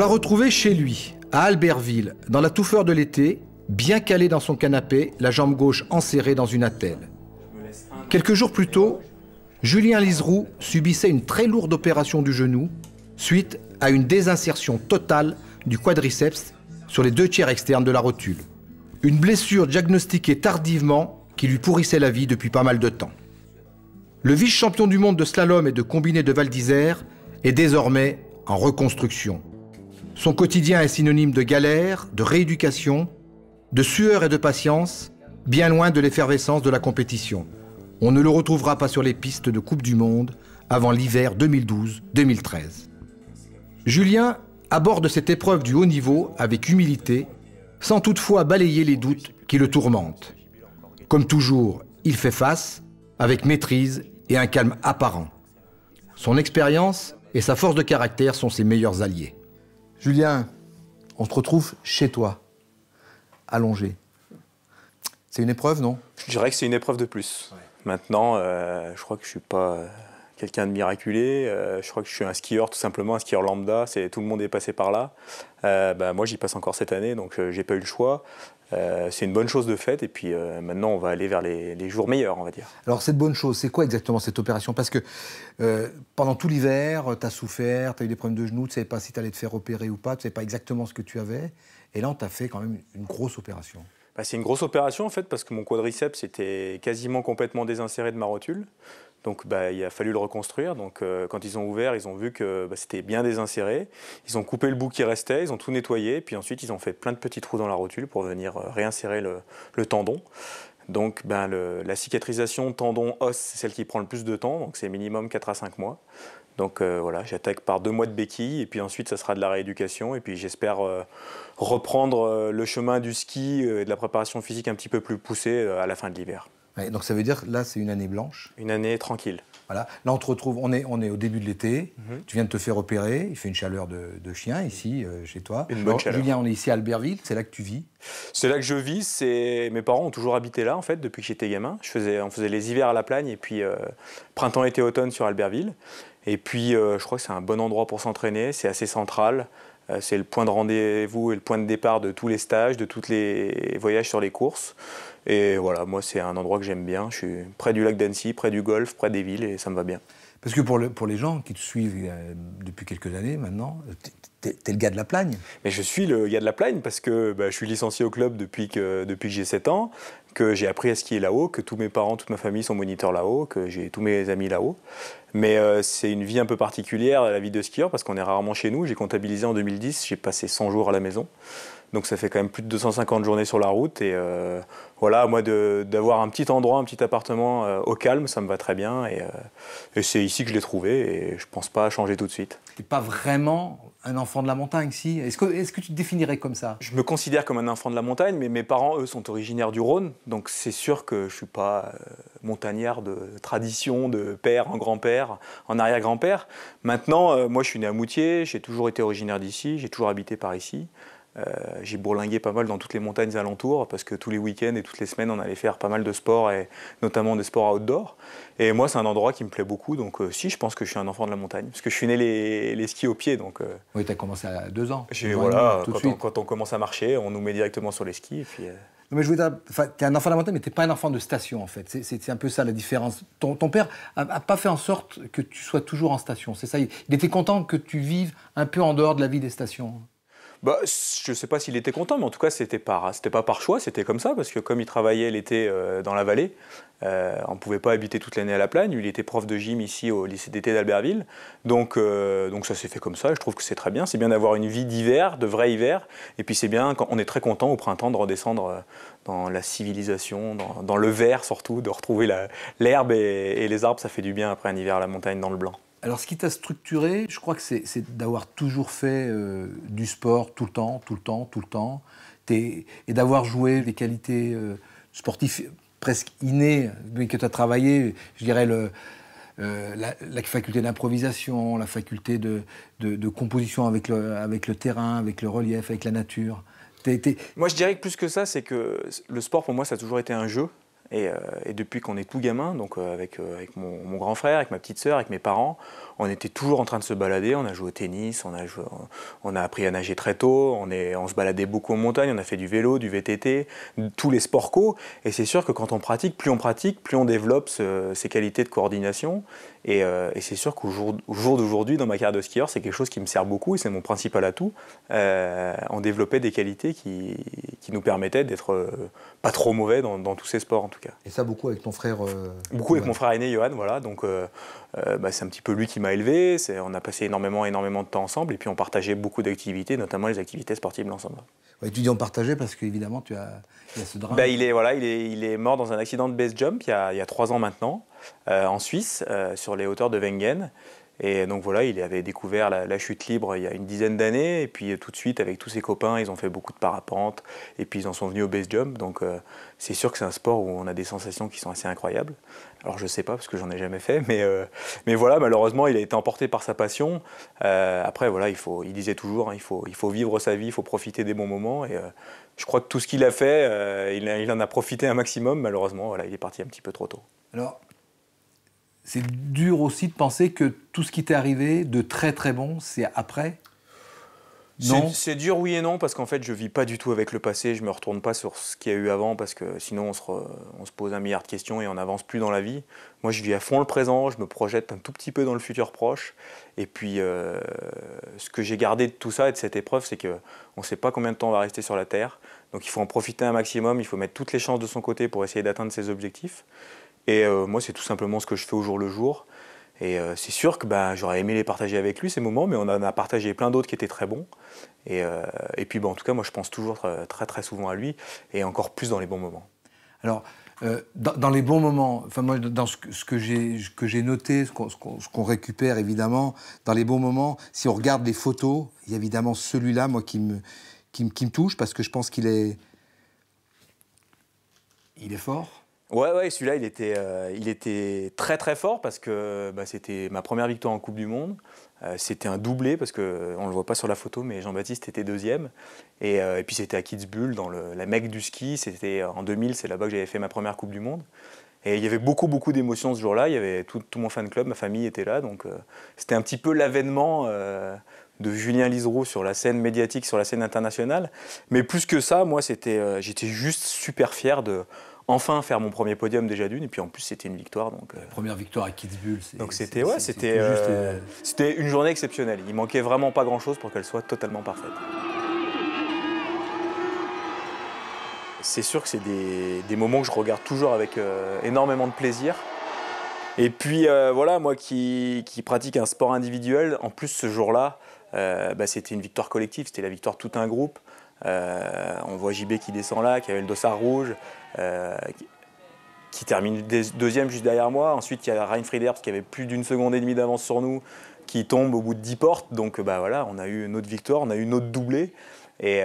l'a retrouvé chez lui, à Albertville, dans la touffeur de l'été, bien calé dans son canapé, la jambe gauche enserrée dans une attelle. Quelques jours plus tôt, Julien Liseroux subissait une très lourde opération du genou suite à une désinsertion totale du quadriceps sur les deux tiers externes de la rotule. Une blessure diagnostiquée tardivement qui lui pourrissait la vie depuis pas mal de temps. Le vice-champion du monde de slalom et de combiné de Val d'Isère est désormais en reconstruction. Son quotidien est synonyme de galère, de rééducation, de sueur et de patience, bien loin de l'effervescence de la compétition. On ne le retrouvera pas sur les pistes de Coupe du Monde avant l'hiver 2012-2013. Julien aborde cette épreuve du haut niveau avec humilité, sans toutefois balayer les doutes qui le tourmentent. Comme toujours, il fait face, avec maîtrise et un calme apparent. Son expérience et sa force de caractère sont ses meilleurs alliés. Julien, on se retrouve chez toi, allongé. C'est une épreuve, non Je dirais que c'est une épreuve de plus. Maintenant, euh, je crois que je suis pas euh, quelqu'un de miraculé. Euh, je crois que je suis un skieur, tout simplement, un skieur lambda. C'est tout le monde est passé par là. Bah, moi, j'y passe encore cette année, donc j'ai pas eu le choix. Euh, c'est une bonne chose de fait, et puis euh, maintenant on va aller vers les, jours meilleurs, on va dire. Alors cette bonne chose, c'est quoi exactement cette opération Parce que euh, pendant tout l'hiver, tu as souffert, tu as eu des problèmes de genoux, tu ne savais pas si tu allais te faire opérer ou pas, tu ne savais pas exactement ce que tu avais, et là tu as fait quand même une grosse opération. Bah, c'est une grosse opération en fait, parce que mon quadriceps était quasiment complètement désinséré de ma rotule. Donc bah, il a fallu le reconstruire. Donc euh, quand ils ont ouvert, ils ont vu que bah, c'était bien désinséré. Ils ont coupé le bout qui restait, ils ont tout nettoyé, puis ensuite ils ont fait plein de petits trous dans la rotule pour venir euh, réinsérer le, tendon. Donc bah, la cicatrisation tendon-os, c'est celle qui prend le plus de temps, donc c'est minimum 4 à 5 mois. Donc euh, voilà, j'attaque par deux mois de béquilles. et puis ensuite ça sera de la rééducation, et puis j'espère reprendre le chemin du ski et de la préparation physique un petit peu plus poussée à la fin de l'hiver donc ça veut dire là, c'est une année blanche. Une année tranquille. Voilà. Là, on te retrouve, on est, on est au début de l'été. Mhm. Tu viens de te faire opérer. Il fait une chaleur de, chien ici, euh, chez toi. Une bonne chaleur. Julien, on est ici à Albertville. C'est là que tu vis C'est là que je vis. mes parents ont toujours habité là en fait depuis que j'étais gamin. on faisait les hivers à la plagne et puis euh, printemps, été, automne sur Albertville. Et puis, euh, je crois que c'est un bon endroit pour s'entraîner. C'est assez central. Euh, c'est le point de rendez-vous et le point de départ de tous les stages, de tous les voyages sur les courses. Et voilà, moi, c'est un endroit que j'aime bien. Je suis près du lac d'Annecy, près du golf, près des villes, et ça me va bien. Parce que pour, les gens qui te suivent euh, depuis quelques années maintenant, euh, tu es le gars de la plagne Mais je suis le gars de la plagne parce que bah, je suis licencié au club depuis que, depuis que j'ai 7 ans que j'ai appris à skier là-haut, que tous mes parents, toute ma famille sont moniteurs là-haut, que j'ai tous mes amis là-haut. Mais euh, c'est une vie un peu particulière, la vie de skieur, parce qu'on est rarement chez nous. J'ai comptabilisé en 2010, j'ai passé 100 jours à la maison. Donc ça fait quand même plus de 250 journées sur la route. Et euh, voilà, moi, d'avoir un petit endroit, un petit appartement euh, au calme, ça me va très bien. Et, c'est ici que je l'ai trouvé et je ne pense pas changer tout de suite. pas vraiment un enfant de la montagne, si. Est-ce que, est que tu te définirais comme ça Je me considère comme un enfant de la montagne, mais mes parents, eux, sont originaires du Rhône. Donc c'est sûr que je ne suis pas euh, montagnard de tradition, de père en grand-père, en arrière-grand-père. Maintenant, euh, moi, je suis né à Moutier, j'ai toujours été originaire d'ici, j'ai toujours habité par ici. Euh, j'ai bourlingué pas mal dans toutes les montagnes alentours parce que tous les week-ends et toutes les semaines, on allait faire pas mal de sports et notamment des sports outdoor. Et moi, c'est un endroit qui me plaît beaucoup. Donc, euh, si, je pense que je suis un enfant de la montagne parce que je suis né les, les skis au pied. Donc, euh, oui, tu as commencé à deux ans. voilà, quand, On, commence à marcher, on nous met directement sur les skis. Et puis, non, mais je voulais dire, tu es un enfant de la montagne, mais tu pas un enfant de station, en fait. C'est un peu ça la différence. Ton, père n'a pas fait en sorte que tu sois toujours en station, c'est ça il était content que tu vives un peu en dehors de la vie des stations. Bah, je ne sais pas s'il était content, mais en tout cas, ce n'était pas, par choix, c'était comme ça, parce que comme il travaillait l'été euh, dans la vallée, euh, on ne pouvait pas habiter toute l'année à la plagne. Il était prof de gym ici au lycée d'été d'Albertville. Euh, donc, ça s'est fait comme ça. Je trouve que c'est très bien. C'est bien d'avoir une vie d'hiver, de vrai hiver. Et puis c'est bien, quand on est très content au printemps de redescendre dans la civilisation, dans, le vert surtout, de retrouver l'herbe et les arbres. Ça fait du bien après un hiver à la montagne dans le blanc. Alors, ce qui t'a structuré, je crois que c'est d'avoir toujours fait euh, du sport tout le temps, tout le temps, tout le temps, et d'avoir joué des qualités euh, sportives presque innées, mais que tu as travaillé, je dirais, euh, la, faculté d'improvisation, la faculté de, composition avec le, terrain, avec le relief, avec la nature. Moi, je dirais que plus que ça, c'est que le sport, pour moi, ça a toujours été un jeu. Euh, et, depuis qu'on est tout gamin, donc euh, avec, euh, mon, grand frère, avec ma petite sœur, avec mes parents, on était toujours en train de se balader. On a joué au tennis, on a, on a appris à nager très tôt, on, est, on se baladait beaucoup en montagne, on a fait du vélo, du VTT, tous les sports co. Et c'est sûr que quand on pratique, plus on pratique, plus on développe ces qualités de coordination euh, et, c'est sûr qu'au jour, d'aujourd'hui, dans ma carrière de skieur, c'est quelque chose qui me sert beaucoup et c'est mon principal atout. Euh, en on développait des qualités qui, nous permettaient d'être euh, pas trop mauvais dans, tous ces sports en tout cas. Et ça beaucoup avec ton frère Beaucoup avec mon frère aîné Johan, voilà. Donc euh, bah, c'est un petit peu lui qui m'a élevé. On a passé énormément, énormément de temps ensemble. Et puis on partageait beaucoup d'activités, notamment les activités sportives ensemble. Ouais, tu dis on partageait parce qu'évidemment, tu as, il ce drame. Bah, il, est, voilà, il, est, il est mort dans un accident de base jump il y a, trois ans maintenant, euh, en Suisse, euh, sur les hauteurs de Wengen. Et donc voilà, il avait découvert la, chute libre il y a une dizaine d'années, et puis euh, tout de suite, avec tous ses copains, ils ont fait beaucoup de parapente, et puis ils en sont venus au base jump. Donc euh, c'est sûr que c'est un sport où on a des sensations qui sont assez incroyables. Alors je sais pas parce que j'en ai jamais fait, mais, euh, mais voilà, malheureusement, il a été emporté par sa passion. après, voilà, il, faut, il disait toujours, hein, il, faut, il faut vivre sa vie, il faut profiter des bons moments. Et je crois que tout ce qu'il a fait, il, il en a profité un maximum. Malheureusement, voilà, il est parti un petit peu trop tôt. Alors, c'est dur aussi de penser que tout ce qui t'est arrivé de très très bon, c'est après Non, c'est dur, oui et non, parce qu'en fait, je vis pas du tout avec le passé. Je me retourne pas sur ce qu'il y a eu avant, parce que sinon, on se, pose un milliard de questions et on n'avance plus dans la vie. Moi, je vis à fond le présent. Je me projette un tout petit peu dans le futur proche. Et puis, euh, ce que j'ai gardé de tout ça et de cette épreuve, c'est que on sait pas combien de temps on va rester sur la terre. Donc, il faut en profiter un maximum. Il faut mettre toutes les chances de son côté pour essayer d'atteindre ses objectifs. Et euh, moi, c'est tout simplement ce que je fais au jour le jour. Et euh, c'est sûr que bah, j'aurais aimé les partager avec lui, ces moments, mais on en a partagé plein d'autres qui étaient très bons. Et, euh, puis, bah, en tout cas, moi, je pense toujours très, très souvent à lui, et encore plus dans les bons moments. Alors, dans, les bons moments, enfin, moi, dans ce, que j'ai noté, ce qu'on récupère, évidemment, dans les bons moments, si on regarde les photos, il y a évidemment celui-là, moi, qui me, qui me touche, parce que je pense qu'il est... Il est fort Ouais, ouais, celui-là, il, était, euh, il était très très fort parce que bah, c'était ma première victoire en Coupe du Monde. Euh, c'était un doublé parce qu'on ne le voit pas sur la photo, mais Jean-Baptiste était deuxième. Euh, et, puis c'était à Kitzbühel, dans le, la Mecque du ski. C'était en 2000, c'est là-bas que j'avais fait ma première Coupe du Monde. Et il y avait beaucoup, beaucoup d'émotions ce jour-là. Il y avait tout, mon fan club, ma famille était là. Donc c'était un petit peu l'avènement de Julien Lisereau sur la scène médiatique, sur la scène internationale. Mais plus que ça, moi, c'était, j'étais juste super fier de, enfin faire mon premier podium déjà d'une, et puis en plus c'était une victoire. Donc, euh, Première victoire à Kitzbühel. Donc c'était ouais, euh, euh, c'était une journée exceptionnelle. Il manquait vraiment pas grand-chose pour qu'elle soit totalement parfaite. C'est sûr que c'est des, moments que je regarde toujours avec énormément de plaisir. Et puis voilà, moi qui, pratique un sport individuel, en plus ce jour-là, bah, c'était une victoire collective, c'était la victoire tout un groupe. Euh, on voit JB qui descend là, qui avait le dossard rouge, euh, qui termine deuxième juste derrière moi. Ensuite, il y a Reinfried qui avait plus d'une seconde et demie d'avance sur nous, qui tombe au bout de 10 portes. Donc euh, bah, voilà, on a eu une autre victoire, on a eu une autre doublée. Et,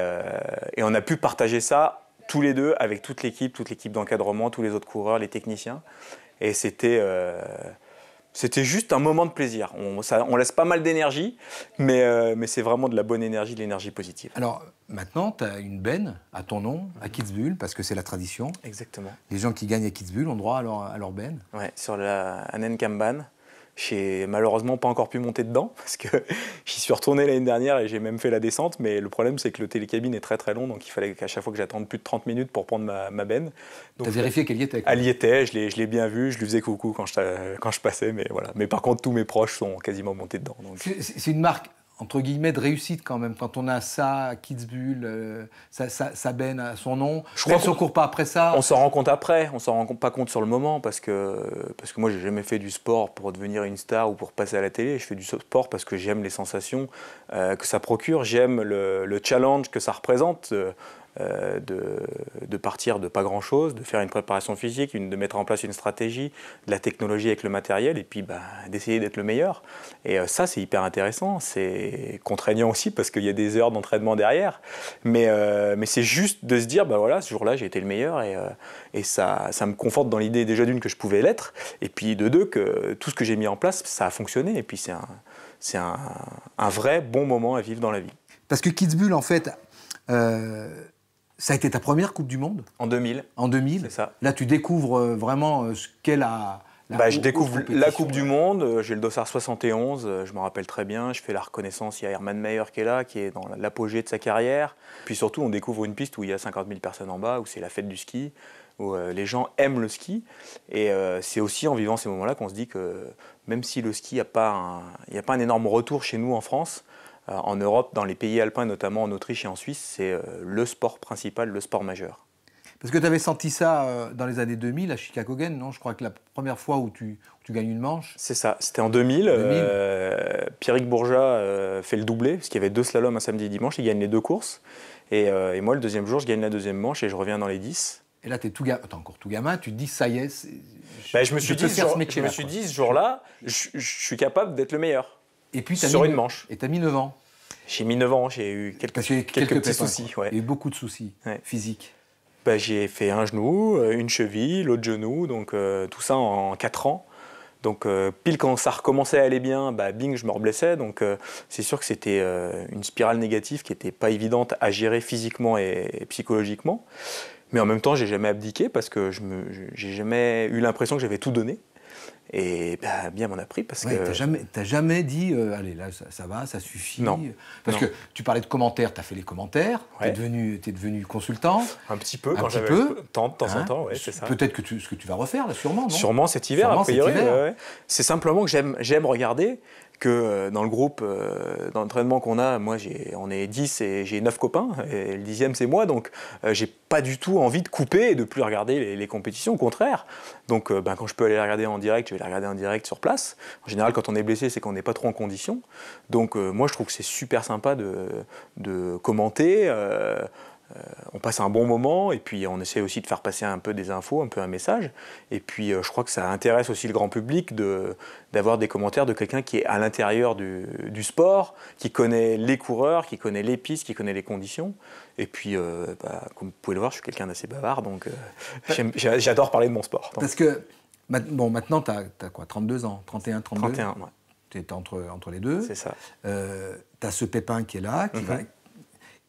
on a pu partager ça tous les deux avec toute l'équipe, toute l'équipe d'encadrement, tous les autres coureurs, les techniciens. Et c'était... C'était juste un moment de plaisir. On, laisse pas mal d'énergie, euh, mais, c'est vraiment de la bonne énergie, de l'énergie positive. Alors maintenant, tu as une benne à ton nom, à Kitzbühel, parce que c'est la tradition. Exactement. Les gens qui gagnent à Kitzbühel ont droit à leur, benne. Ouais, sur la Anen j'ai malheureusement pas encore pu monter dedans parce que j'y suis retourné l'année dernière et j'ai même fait la descente. Mais le problème, c'est que le télécabine est très très long, donc il fallait qu'à chaque fois que j'attende plus de 30 minutes pour prendre ma, benne. Tu as vérifié qu'elle y était Elle y était, je l'ai, bien vu, je lui faisais coucou quand je, quand je passais. Mais voilà. Mais par contre, tous mes proches sont quasiment montés dedans. C'est, une marque entre guillemets de réussite quand même quand on a ça Kitzbühel euh, ça, ça, à son nom je crois qu'on court pas après ça on s'en rend compte après on s'en rend pas compte sur le moment parce que parce que moi j'ai jamais fait du sport pour devenir une star ou pour passer à la télé je fais du sport parce que j'aime les sensations euh, que ça procure j'aime le, le, challenge que ça représente euh, euh, de, partir de pas grand-chose, de faire une préparation physique, une, de mettre en place une stratégie, de la technologie avec le matériel, et puis ben, d'essayer d'être le meilleur. Et euh, ça, c'est hyper intéressant, c'est contraignant aussi parce qu'il y a des heures d'entraînement derrière, mais, euh, c'est juste de se dire, bah voilà, ce jour-là, j'ai été le meilleur, et, et ça, ça me conforte dans l'idée déjà d'une que je pouvais l'être, et puis de deux, que tout ce que j'ai mis en place, ça a fonctionné, et puis c'est un c'est un, vrai bon moment à vivre dans la vie. Parce que Bull, en fait, ça a été ta première Coupe du Monde En 2000. En 2000 C'est ça. Là, tu découvres euh, vraiment euh, ce qu'est la. la bah, je découvre la Coupe du Monde, euh, j'ai le dossard 71, je m'en rappelle très bien, je fais la reconnaissance, il y a Herman Mayer qui est là, qui est dans l'apogée de sa carrière. Puis surtout, on découvre une piste où il y a 50 000 personnes en bas, où c'est la fête du ski, où les gens aiment le ski. Et c'est aussi en vivant ces moments-là qu'on se dit que même si le ski, n'a pas un énorme retour chez nous en France, euh, en Europe, dans les pays alpins, notamment en Autriche et en Suisse, c'est euh, le sport principal, le sport majeur. Parce que tu avais senti ça euh, dans les années 2000 à Chicago non Je crois que la première fois où tu, tu gagnes une manche. C'est ça, c'était en 2000. Euh, Pierrick Bourgeat fait le doublé, parce qu'il y avait deux slaloms un samedi et dimanche, il gagne les deux courses. Et, moi, le deuxième jour, je gagne la deuxième manche et je reviens dans les 10. Et là, tu es, tout encore tout gamin, tu te dis ça y est. Ben, je, me suis dit, ce, jour, je me suis dit ce jour-là, je suis capable d'être le meilleur. Et puis, sur mis, une manche. Et tu mis 9 ans. J'ai mis 9 ans, j'ai eu quelques, quelques, petits soucis. Ouais. Et beaucoup de soucis physiques. Bah, j'ai fait un genou, euh, une cheville, l'autre genou, donc euh, tout ça en 4 ans. Donc euh, pile quand ça recommençait à aller bien, bah, bing, je me reblessais. Donc c'est sûr que c'était une spirale négative qui n'était pas évidente à gérer physiquement et, psychologiquement. Mais en même temps, j'ai jamais abdiqué parce que je n'ai jamais eu l'impression que j'avais tout donné. Et bah, bien m'en a pris parce que. T'as jamais, t'as jamais dit, euh, allez, là, ça, va, ça suffit. Non. Parce que tu parlais de commentaires, tu as fait les commentaires, tu t'es devenu, es devenu consultant. Un petit peu, un quand j'avais peu. Temps, de temps en hein. temps, ouais, c'est ça. Peut-être que ce que tu vas refaire, là, sûrement, non Sûrement cet hiver, a priori. C'est simplement que j'aime regarder que euh, dans le groupe, euh, dans l'entraînement qu'on a, moi on est 10 et j'ai 9 copains, et le dixième c'est moi, donc euh, j'ai pas du tout envie de couper et de plus regarder les, compétitions, au contraire. Donc ben, quand je peux aller la regarder en direct, je vais la regarder en direct sur place. En général, quand on est blessé, c'est qu'on n'est pas trop en condition. Donc moi je trouve que c'est super sympa de, commenter. Euh, on passe un bon moment et puis on essaie aussi de faire passer un peu des infos, un peu un message. Et puis euh, je crois que ça intéresse aussi le grand public d'avoir des commentaires de quelqu'un qui est à l'intérieur du, sport, qui connaît les coureurs, qui connaît les pistes, qui connaît les conditions. Et puis, euh, bah, comme vous pouvez le voir, je suis quelqu'un d'assez bavard, donc j'adore parler de mon sport. Parce que bon, maintenant, tu as, quoi 32 ans 31, 32 31, ouais. Tu es entre, entre les deux. C'est ça. tu as ce pépin qui est là, qui, mm-hmm. va,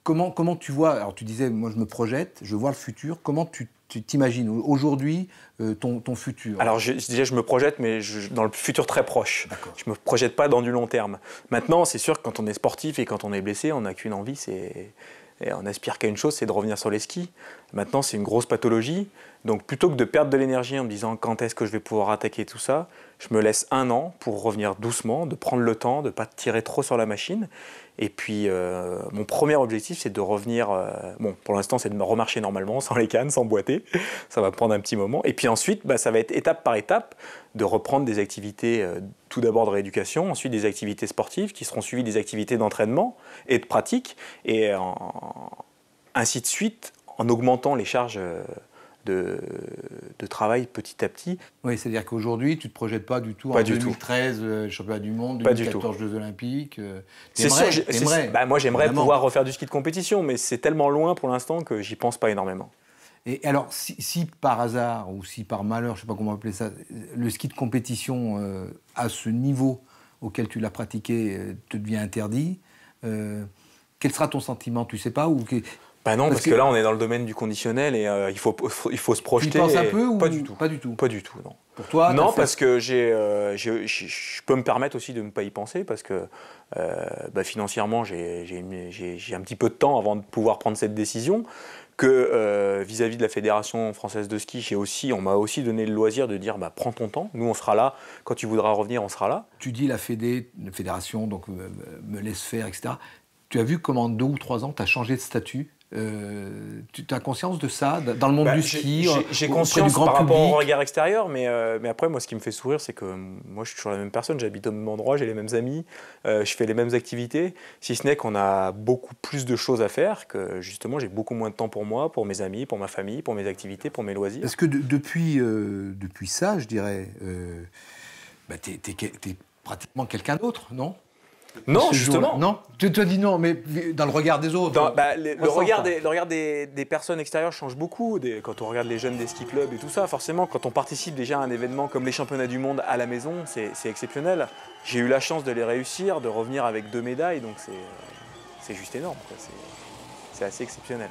Comment, tu vois, alors tu disais, moi je me projette, je vois le futur, comment tu t'imagines aujourd'hui euh, ton, futur Alors je, déjà je me projette, mais dans le futur très proche. Je ne me projette pas dans du long terme. Maintenant, c'est sûr que quand on est sportif et quand on est blessé, on n'a qu'une envie, et on aspire qu'à une chose, c'est de revenir sur les skis. Maintenant, c'est une grosse pathologie. Donc plutôt que de perdre de l'énergie en me disant quand est-ce que je vais pouvoir attaquer tout ça, je me laisse un an pour revenir doucement, de prendre le temps, de ne pas tirer trop sur la machine. Et puis euh, mon premier objectif c'est de revenir, euh, bon pour l'instant c'est de me remarcher normalement, sans les cannes, sans boiter, ça va prendre un petit moment. Et puis ensuite bah, ça va être étape par étape de reprendre des activités, euh, tout d'abord de rééducation, ensuite des activités sportives qui seront suivies des activités d'entraînement et de pratique, et ainsi de suite en augmentant les charges de, de travail petit à petit. Oui, c'est-à-dire qu'aujourd'hui, tu ne te projettes pas du tout en 2013, euh, championnat du monde, 2014, Jeux Olympiques. Euh, c'est sûr, bah, moi j'aimerais pouvoir refaire du ski de compétition, mais c'est tellement loin pour l'instant que j'y pense pas énormément. Et alors, si, par hasard ou si par malheur, je ne sais pas comment appeler ça, le ski de compétition euh, à ce niveau auquel tu l'as pratiqué te devient interdit, quel sera ton sentiment Tu sais pas ou ben non, parce, que, là, on est dans le domaine du conditionnel et euh, il, faut, il faut se projeter. Tu penses un peu ou pas du tout Pas du tout. Pas du tout, non. Pour toi Non, parce que j'ai, euh, je peux me permettre aussi de ne pas y penser parce que euh, bah, financièrement, j'ai un petit peu de temps avant de pouvoir prendre cette décision. Que vis-à-vis de la Fédération française de ski, aussi, on m'a aussi donné le loisir de dire bah, prends ton temps, nous on sera là, quand tu voudras revenir, on sera là. Tu dis la Fédé, la Fédération, donc me laisse faire, etc. Tu as vu comment en deux ou trois ans, tu as changé de statut euh, tu as conscience de ça dans le monde bah, du ski J'ai euh, conscience du grand par public. rapport au regard extérieur, mais, euh, mais après, moi, ce qui me fait sourire, c'est que mm, moi, je suis toujours la même personne, j'habite au même endroit, j'ai les mêmes amis, je fais les mêmes activités, si ce n'est qu'on a beaucoup plus de choses à faire, que justement, j'ai beaucoup moins de temps pour moi, pour mes amis, pour ma famille, pour mes activités, pour mes loisirs. Parce que depuis, depuis ça, je dirais, bah, tu es, pratiquement quelqu'un d'autre, non non, justement. non Tu as dit non, mais dans le regard des autres. Bah, le, regard des, personnes extérieures change beaucoup. quand on regarde les jeunes des ski clubs et tout ça, forcément, quand on participe déjà à un événement comme les championnats du monde à la maison, c'est exceptionnel. J'ai eu la chance de les réussir, de revenir avec deux médailles, donc c'est juste énorme. C'est assez exceptionnel.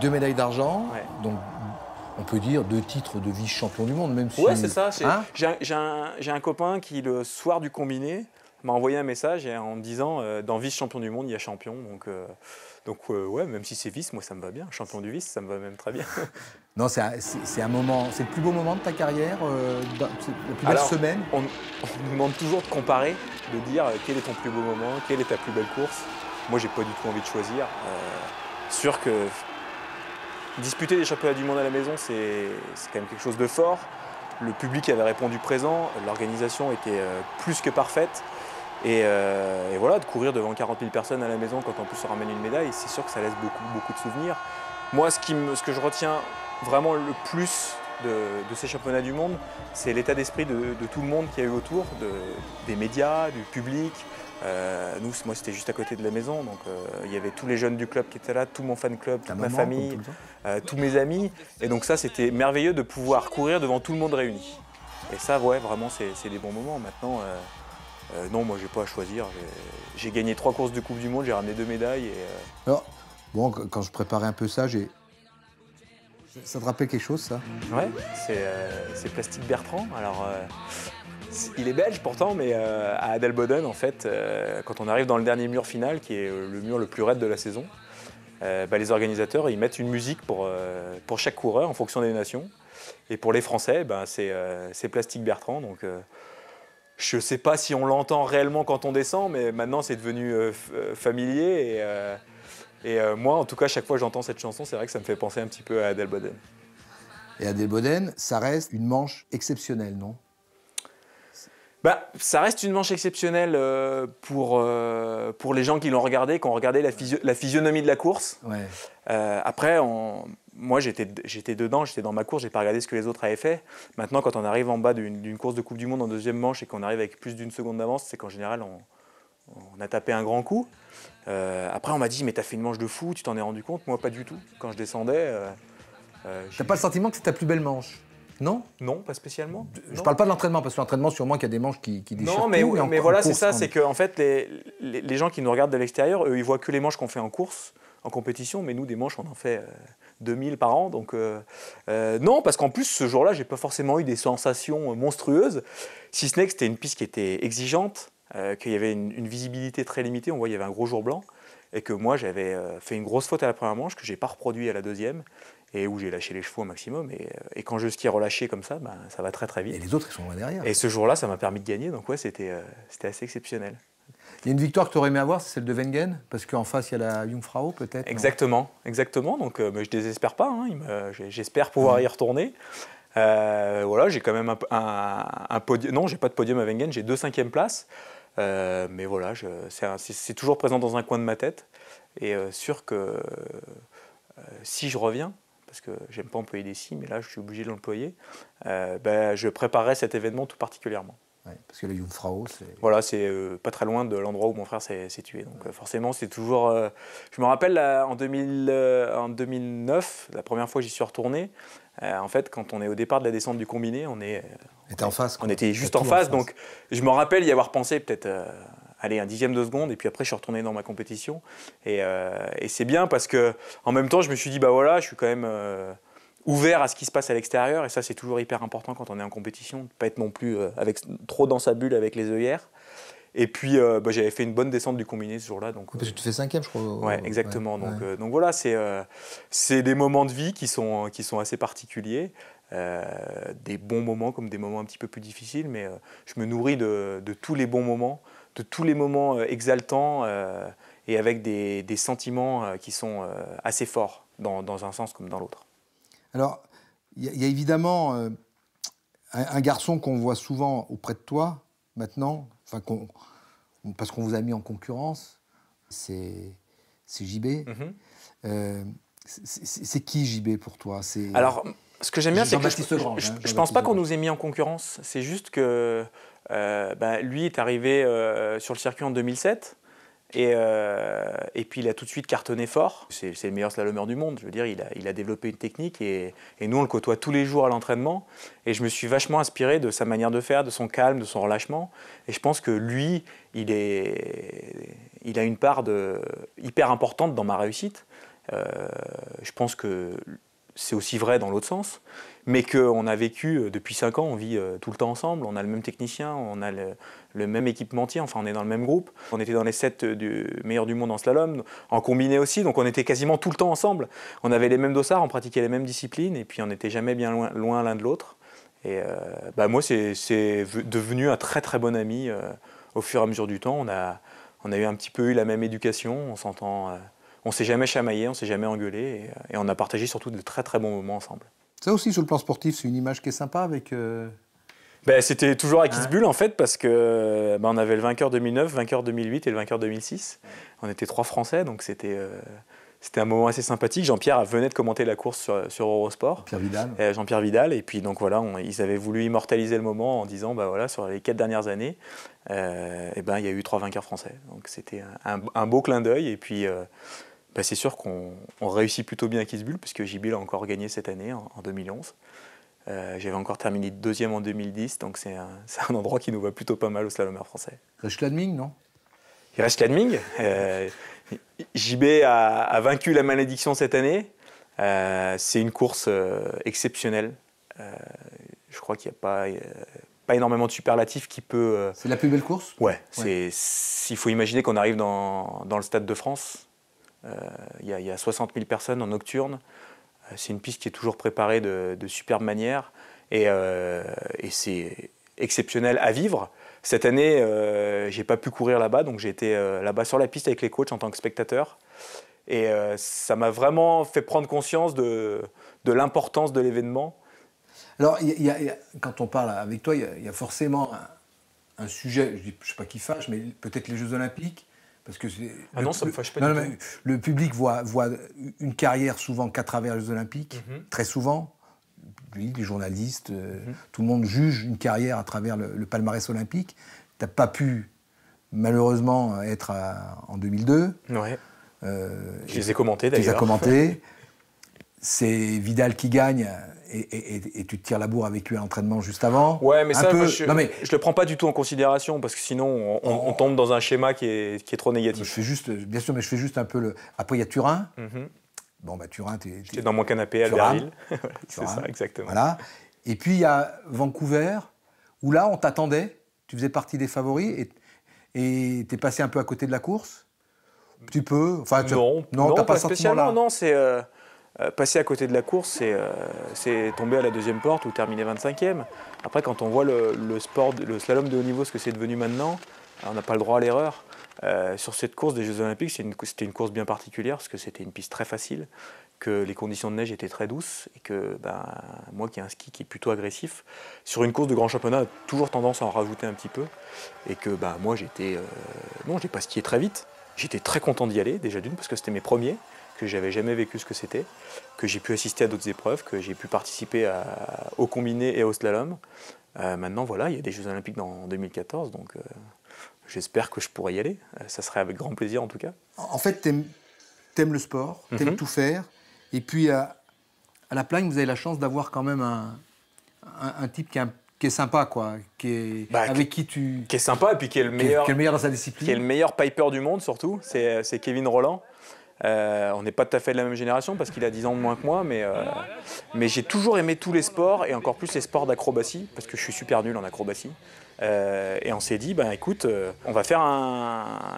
deux médailles d'argent, donc on peut dire deux titres de vice-champion du monde, même si. Ouais, c'est ça. Hein j'ai un, un, copain qui, le soir du combiné, m'a envoyé un message en me disant euh, dans vice-champion du monde, il y a champion. Donc, euh, donc euh, ouais, même si c'est vice, moi ça me va bien. Champion du vice, ça me va même très bien. non, c'est un, un, moment, c'est le plus beau moment de ta carrière, la plus belle semaine. On, on nous demande toujours de comparer, de dire quel est ton plus beau moment, quelle est ta plus belle course. Moi, j'ai pas du tout envie de choisir. sûr que Disputer des championnats du monde à la maison, c'est quand même quelque chose de fort. Le public avait répondu présent, l'organisation était euh, plus que parfaite. Euh, et, voilà, de courir devant 40 000 personnes à la maison quand en plus on ramène une médaille, c'est sûr que ça laisse beaucoup, beaucoup de souvenirs. Moi, ce, qui ce que je retiens vraiment le plus de, ces championnats du monde, c'est l'état d'esprit de, tout le monde qui a eu autour, des médias, du public, euh, nous, moi, c'était juste à côté de la maison, donc euh, il y avait tous les jeunes du club qui étaient là, tout mon fan club, toute ma famille, euh, tous mes amis. Et donc ça, c'était merveilleux de pouvoir courir devant tout le monde réuni. Et ça, ouais, vraiment, c'est des bons moments. Maintenant, non, moi, j'ai pas à choisir. J'ai gagné trois courses de Coupe du Monde, j'ai ramené deux médailles. Et, bon, quand je préparais un peu ça, j'ai ça te rappelait quelque chose, ça Ouais, c'est Plastique Bertrand. Alors, il est belge pourtant, mais euh, à Adelboden, en fait, euh, quand on arrive dans le dernier mur final, qui est euh, le mur le plus raide de la saison, bah, les organisateurs ils mettent une musique pour, pour chaque coureur en fonction des nations. Et pour les Français, bah, c'est Plastique Bertrand. Donc, je ne sais pas si on l'entend réellement quand on descend, mais maintenant c'est devenu familier. Et, et moi, en tout cas, chaque fois que j'entends cette chanson, c'est vrai que ça me fait penser un petit peu à Adelboden. Et Adelboden, ça reste une manche exceptionnelle, non bah, ça reste une manche exceptionnelle euh, pour, euh, pour les gens qui l'ont regardé, qui ont regardé la, physionomie de la course. Euh, après, moi j'étais dedans, j'étais dans ma course, j'ai pas regardé ce que les autres avaient fait. Maintenant, quand on arrive en bas d'une course de Coupe du Monde en deuxième manche et qu'on arrive avec plus d'une seconde d'avance, c'est qu'en général on, on, a tapé un grand coup. après, on m'a dit, mais t'as fait une manche de fou, tu t'en es rendu compte Moi, pas du tout. Quand je descendais. T'as pas le sentiment que c'est ta plus belle manche non Non, pas spécialement. Je ne parle pas de l'entraînement, parce que l'entraînement, sûrement qu'il y a des manches qui, qui déchirent. Non, mais, mais voilà, c'est ça, c'est qu'en en fait, les, gens qui nous regardent de l'extérieur, eux, ils voient que les manches qu'on fait en course, en compétition, mais nous, des manches, on en fait. 2000 euh, par an. Donc, euh, euh, non, parce qu'en plus, ce jour-là, j'ai pas forcément eu des sensations monstrueuses, si ce n'est que c'était une piste qui était exigeante, qu'il y avait une, visibilité très limitée. On voit, qu'il y avait un gros jour blanc et que moi, j'avais fait une grosse faute à la première manche que j'ai pas reproduit à la deuxième et où j'ai lâché les chevaux au maximum. Et, euh, quand je skie relâché comme ça, ben, ça va très très vite. Et les autres, ils sont loin derrière. Et ce jour-là, ça m'a permis de gagner, donc ouais, c'était euh, c'était assez exceptionnel. Il y a une victoire que tu aurais aimé avoir, c'est celle de Wengen, parce qu'en face, il y a la Jungfrau peut-être. Exactement, exactement. Donc euh, mais je désespère pas, hein. j'espère pouvoir mmh. y retourner. voilà, j'ai quand même un, podium. Non, j'ai pas de podium à Wengen, j'ai deux cinquièmes places. mais voilà, c'est toujours présent dans un coin de ma tête. Et sûr que si je reviens, parce que j'aime pas employer des si, mais là je suis obligé de l'employer, euh, ben, je préparais cet événement tout particulièrement. parce que le Jungfrau, c'est. Voilà, c'est euh, pas très loin de l'endroit où mon frère s'est tué. Donc euh, forcément, c'est toujours. je me rappelle en, 2000, en, 2009, la première fois que j'y suis retourné. en fait, quand on est au départ de la descente du combiné, on est. était en face. On était juste en face, en face, Donc je me rappelle y avoir pensé peut-être allez, un dixième de seconde. Et puis après, je suis retourné dans ma compétition. Euh, et, c'est bien parce que, en même temps, je me suis dit, bah voilà, je suis quand même euh, ouvert à ce qui se passe à l'extérieur. Et ça, c'est toujours hyper important quand on est en compétition, de ne pas être non plus euh, avec, trop dans sa bulle avec les œillères. Et puis, bah, j'avais fait une bonne descente du combiné ce jour-là. Donc, Parce que tu fais cinquième, je crois. Ouais, exactement. donc, donc voilà, c'est, c'est des moments de vie qui sont, qui sont assez particuliers. des bons moments comme des moments un petit peu plus difficiles, mais je me nourris de, de tous les bons moments de tous les moments euh, exaltants euh, et avec des, sentiments euh, qui sont assez forts dans, un sens comme dans l'autre. Alors, il y, a évidemment un, garçon qu'on voit souvent auprès de toi maintenant, parce qu'on vous a mis en concurrence, c'est, JB. Mm-hmm. C'est, qui JB pour toi Alors, ce que j'aime bien, c'est que je, ne hein, pense pas qu'on nous ait mis en concurrence. C'est juste que euh, ben, lui est arrivé euh, sur le circuit en 2007. Euh, et, puis il a tout de suite cartonné fort. C'est le meilleur slalomeur du monde. Je veux dire, il a, développé une technique et, nous on le côtoie tous les jours à l'entraînement. Et je me suis vachement inspiré de sa manière de faire, de son calme, de son relâchement. Et je pense que lui, il, est, il a une part de, hyper importante dans ma réussite. je pense que c'est aussi vrai dans l'autre sens, mais qu'on a vécu euh, depuis 5 ans, on vit euh, tout le temps ensemble, on a le même technicien, on a le, même équipementier, enfin on est dans le même groupe. On était dans les 7 euh, meilleurs du monde en slalom, en combiné aussi, donc on était quasiment tout le temps ensemble. On avait les mêmes dossards, on pratiquait les mêmes disciplines, et puis on n'était jamais bien loin l'un de l'autre. Et bah, moi, c'est devenu un très très bon ami au fur et à mesure du temps. On a, eu un petit peu eu la même éducation, on s'entend on s'est jamais chamaillé, on s'est jamais engueulé, euh, et, on a partagé surtout de très très bons moments ensemble. Ça aussi, sur le plan sportif, c'est une image qui est sympa avec. Euh, bah, c'était toujours à Kitzbühel en fait parce que bah, on avait le vainqueur 2009, vainqueur 2008 et le vainqueur 2006. On était trois Français donc c'était euh, c'était un moment assez sympathique. Jean-Pierre venait de commenter la course sur, Eurosport. Jean-Pierre Vidal. Jean-Pierre Vidal et puis donc voilà ils avaient voulu immortaliser le moment en disant bah voilà sur les quatre dernières années et ben il y a eu trois vainqueurs français donc c'était un, un, beau clin d'œil et puis bah, c'est sûr qu'on réussit plutôt bien à Kitzbühel, puisque JB l'a encore gagné cette année, en, 2011. Euh, j'avais encore terminé deuxième en 2010, donc c'est un, endroit qui nous va plutôt pas mal au slalomer français. reste l'Adming, non Il reste l'Adming euh, JB a, vaincu la malédiction cette année. Euh, c'est une course exceptionnelle. je crois qu'il n'y a pas énormément de superlatifs qui peut. C'est la plus belle course Ouais. Il faut imaginer qu'on arrive dans, le Stade de France, euh, il y, a 60 000 personnes en nocturne. Euh, c'est une piste qui est toujours préparée de, de superbe manière euh, et, c'est exceptionnel à vivre. Cette année, euh, j'ai pas pu courir là-bas, donc j'ai été là-bas sur la piste avec les coachs en tant que spectateur. Et ça m'a vraiment fait prendre conscience de, l'importance de l'événement. Alors, quand on parle avec toi, il y, a forcément un, un sujet, je ne sais pas qui fâche, mais peut-être les Jeux Olympiques, parce que ah non, le, fâche pas Le public voit, une carrière souvent qu'à travers les Olympiques, mhm. très souvent. Lui, les journalistes, euh, mhm. tout le monde juge une carrière à travers le, palmarès olympique. Tu T'as pas pu, malheureusement, être en 2002. Euh, je les ai commentés d'ailleurs. Je les commentés. C'est Vidal qui gagne et, tu te tires la bourre avec lui à l'entraînement juste avant. Ouais, mais ça, je, ne le prends pas du tout en considération parce que sinon, on, oh. tombe dans un schéma qui est, trop négatif. Je fais juste, bien sûr, mais je fais juste un peu le. Après, il y a Turin. Mhm. Bon, bah, Turin, tu es. dans mon canapé à Albertville. C'est ça, exactement. Voilà. Et puis, il y a Vancouver, où là, on t'attendait. Tu faisais partie des favoris et tu es passé un peu à côté de la course. Tu peux. Enfin, tu... Non, non, pas, spécialement. Non, c'est. Euh, euh, passer à côté de la course, euh, c'est tomber à la deuxième porte ou terminer 25e. Après, quand on voit le, sport, le slalom de haut niveau, ce que c'est devenu maintenant, on n'a pas le droit à l'erreur. Euh, sur cette course des Jeux Olympiques, c'était une, course bien particulière parce que c'était une piste très facile, que les conditions de neige étaient très douces et que ben, moi qui ai un ski qui est plutôt agressif, sur une course de grand championnat, toujours tendance à en rajouter un petit peu et que ben, moi j'étais. non, j'ai pas skié très vite. J'étais très content d'y aller, déjà d'une, parce que c'était mes premiers que j'avais jamais vécu ce que c'était, que j'ai pu assister à d'autres épreuves, que j'ai pu participer au combiné et au slalom. Euh, maintenant, voilà, il y a des Jeux Olympiques dans, en 2014, donc euh, j'espère que je pourrai y aller. Euh, ça serait avec grand plaisir en tout cas. En fait, t'aimes aimes le sport, tu aimes mhm. tout faire, et puis à, La Plagne, vous avez la chance d'avoir quand même un, type qui est, sympa, quoi, qui est, bah, avec qui, tu... Qui est sympa et puis qui est le meilleur... le meilleur dans sa discipline. Qui est le meilleur piper du monde, surtout, c'est Kevin Roland. Euh, on n'est pas tout à fait de la même génération parce qu'il a 10 ans de moins que moi, euh, mais, j'ai toujours aimé tous les sports et encore plus les sports d'acrobatie parce que je suis super nul en acrobatie. Euh, et on s'est dit, ben écoute, on va faire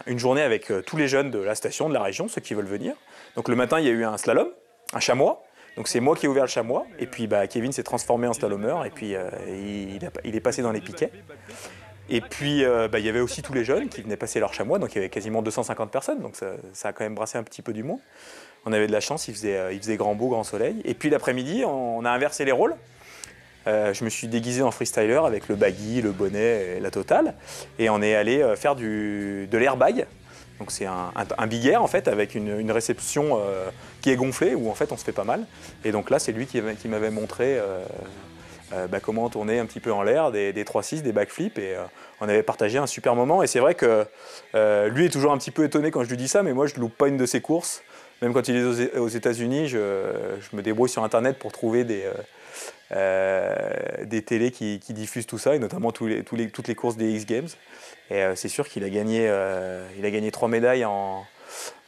une journée avec tous les jeunes de la station, de la région, ceux qui veulent venir. Donc le matin, il y a eu un slalom, un chamois. Donc c'est moi qui ai ouvert le chamois. Et puis bah, Kevin s'est transformé en slalomeur et puis il est passé dans les piquets. Et puis, euh, bah, il y avait aussi tous les jeunes qui venaient passer leur chamois, donc il y avait quasiment 250 personnes, donc ça, a quand même brassé un petit peu du monde. On avait de la chance, il faisait, euh, grand beau, grand soleil. Et puis l'après-midi, on, a inversé les rôles. Euh, je me suis déguisé en freestyler avec le baggy, le bonnet la totale. Et on est allé faire du, de l'airbag. Donc c'est un, un, big air en fait avec une, réception qui est gonflée où en fait on se fait pas mal. Et donc là c'est lui qui m'avait montré euh, bah, comment tourner un petit peu en l'air, des, des 3-6, des backflips. Et euh, on avait partagé un super moment. Et c'est vrai que euh, lui est toujours un petit peu étonné quand je lui dis ça, mais moi, je ne loupe pas une de ses courses. Même quand il est aux États-Unis, je, me débrouille sur Internet pour trouver des, des télés qui, diffusent tout ça, et notamment tous les, toutes les courses des X Games. Et c'est sûr qu'il a, gagné a gagné trois médailles en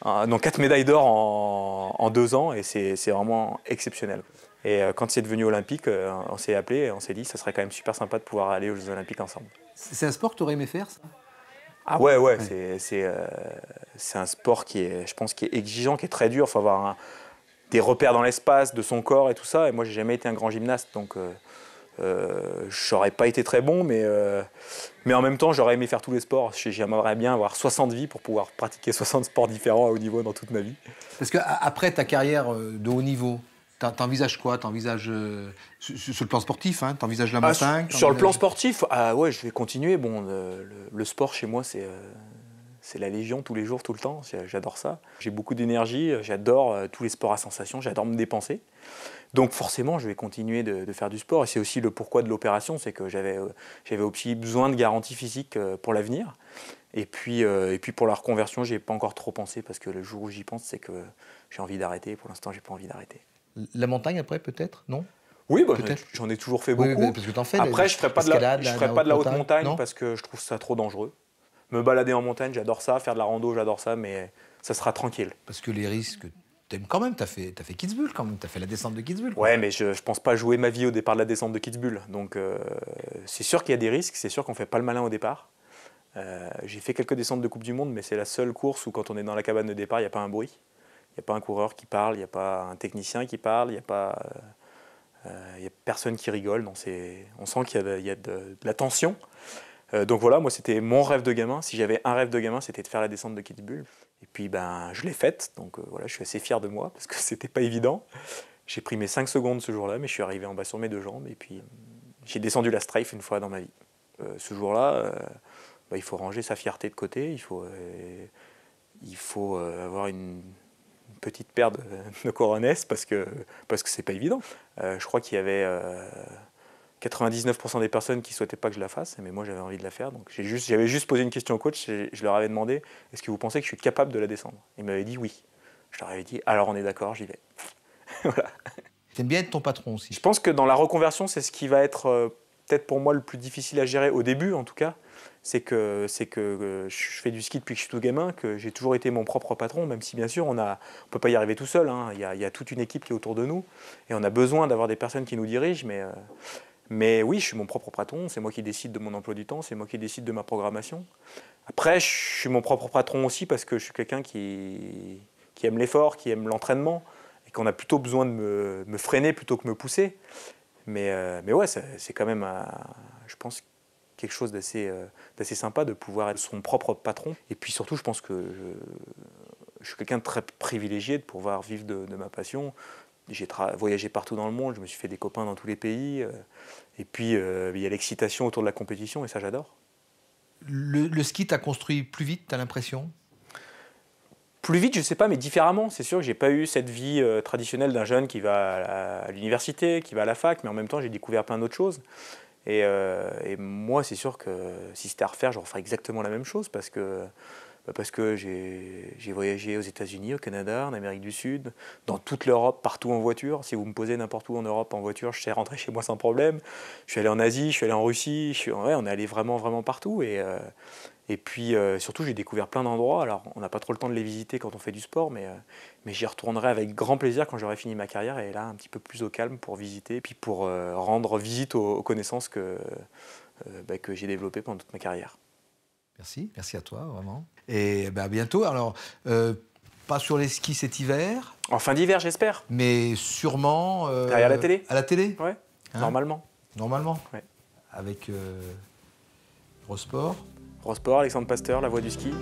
euh, donc quatre médailles d'or en, en, deux ans et c'est vraiment exceptionnel. Et euh, quand c'est devenu olympique, euh, on s'est appelé et on s'est dit ça serait quand même super sympa de pouvoir aller aux Jeux olympiques ensemble. C'est un sport que tu aurais aimé faire ça ah ouais, ouais, c'est c'est un sport qui est, je pense, qui est exigeant, qui est très dur. Il faut avoir des repères dans l'espace, de son corps et tout ça. Et moi, j'ai jamais été un grand gymnaste, donc euh, j'aurais pas été très bon, mais, euh, mais en même temps, j'aurais aimé faire tous les sports. J'aimerais bien avoir 60 vies pour pouvoir pratiquer 60 sports différents à haut niveau dans toute ma vie. Parce qu'après ta carrière euh, de haut niveau, T'envisages quoi T'envisages sur, le plan sportif hein T'envisages la ah, M5 Sur le plan sportif, ah ouais, je vais continuer. Bon, le, sport chez moi, c'est c'est la Légion tous les jours, tout le temps. Euh, j'adore ça. J'ai beaucoup d'énergie, euh, j'adore euh, tous les sports à sensations. j'adore me dépenser. Donc forcément, je vais continuer de, faire du sport. Et c'est aussi le pourquoi de l'opération, c'est que j'avais aussi besoin de garanties physiques pour l'avenir. Et puis, et puis pour la reconversion, j'ai pas encore trop pensé parce que le jour où j'y pense, c'est que j'ai envie d'arrêter. Pour l'instant, j'ai pas envie d'arrêter. La montagne après, peut-être, non oui, bah, j'en ai toujours fait beaucoup. parce que fais, Après, je ne ferai pas de la, haute montagne parce que je trouve ça trop dangereux me balader en montagne, j'adore ça, faire de la rando, j'adore ça, mais ça sera tranquille. Parce que les risques, t'aimes quand même, t'as fait, as fait Kitzbühel quand même, t'as fait la descente de Kitzbühel. Ouais, mais je, ne pense pas jouer ma vie au départ de la descente de Kitzbühel. Donc euh, c'est sûr qu'il y a des risques, c'est sûr qu'on fait pas le malin au départ. Euh, j'ai fait quelques descentes de Coupe du Monde, mais c'est la seule course où quand on est dans la cabane de départ, il n'y a pas un bruit. Il n'y a pas un coureur qui parle, il n'y a pas un technicien qui parle, il n'y a pas... Euh, personne qui rigole, on sent qu'il y a, de la tension. Euh, donc voilà, moi c'était mon rêve de gamin. Si j'avais un rêve de gamin, c'était de faire la descente de Bull. Et puis ben, je l'ai faite, donc euh, voilà, je suis assez fier de moi parce que c'était pas évident. J'ai pris mes 5 secondes ce jour-là, mais je suis arrivé en bas sur mes deux jambes et puis j'ai descendu la strafe une fois dans ma vie. Euh, ce jour-là, ben, il faut ranger sa fierté de côté, il faut, il faut avoir une petite paire de, de parce que parce que c'est pas évident. je crois qu'il y avait 99% des personnes qui souhaitaient pas que je la fasse, mais moi j'avais envie de la faire. Donc j'avais juste, posé une question au coach et je leur avais demandé est-ce que vous pensez que je suis capable de la descendre Ils m'avaient dit oui. Je leur avais dit alors on est d'accord, j'y vais. voilà. T'aimes bien être ton patron aussi. Je pense que dans la reconversion, c'est ce qui va être euh, peut-être pour moi le plus difficile à gérer au début en tout cas. C'est que, que euh, je fais du ski depuis que je suis tout gamin, que j'ai toujours été mon propre patron, même si bien sûr on ne peut pas y arriver tout seul. Hein. Il y, a toute une équipe qui est autour de nous et on a besoin d'avoir des personnes qui nous dirigent, mais. Euh, mais oui, je suis mon propre patron, c'est moi qui décide de mon emploi du temps, c'est moi qui décide de ma programmation. Après, je suis mon propre patron aussi parce que je suis quelqu'un qui, aime l'effort, qui aime l'entraînement, et qu'on a plutôt besoin de me, freiner plutôt que me pousser. Mais, euh, mais ouais, c'est quand même, je pense, quelque chose euh, d'assez sympa de pouvoir être son propre patron. Et puis surtout, je pense que je, suis quelqu'un de très privilégié de pouvoir vivre de, de ma passion j'ai voyagé partout dans le monde, je me suis fait des copains dans tous les pays. Euh, et puis, euh, il y a l'excitation autour de la compétition, et ça, j'adore. Le, ski t'a construit plus vite, t'as l'impression Plus vite, je sais pas, mais différemment. C'est sûr que j'ai pas eu cette vie euh, traditionnelle d'un jeune qui va à l'université, qui va à la fac, mais en même temps, j'ai découvert plein d'autres choses. Et, et moi, c'est sûr que si c'était à refaire, je referais exactement la même chose parce que bah, parce que j'ai voyagé aux États-Unis, au Canada, en Amérique du Sud, dans toute l'Europe, partout en voiture. Si vous me posez n'importe où en Europe en voiture, je sais rentrer chez moi sans problème. Je suis allé en Asie, je suis allé en Russie, je suis, on est allé vraiment, vraiment partout. Et, euh, puis euh, surtout, j'ai découvert plein d'endroits. Alors, on n'a pas trop le temps de les visiter quand on fait du sport, mais, euh, j'y retournerai avec grand plaisir quand j'aurai fini ma carrière et là, un petit peu plus au calme pour visiter et puis pour rendre visite aux, connaissances que, bah, que j'ai développées pendant toute ma carrière. Merci, merci à toi, vraiment. Et ben, à bientôt. Alors, euh, pas sur les skis cet hiver. En fin d'hiver, j'espère. Mais sûrement. Euh, Derrière la télé À la télé Ouais, hein normalement. Normalement Ouais. Avec euh, Rosport. Rosport, Alexandre Pasteur, La Voix du Ski.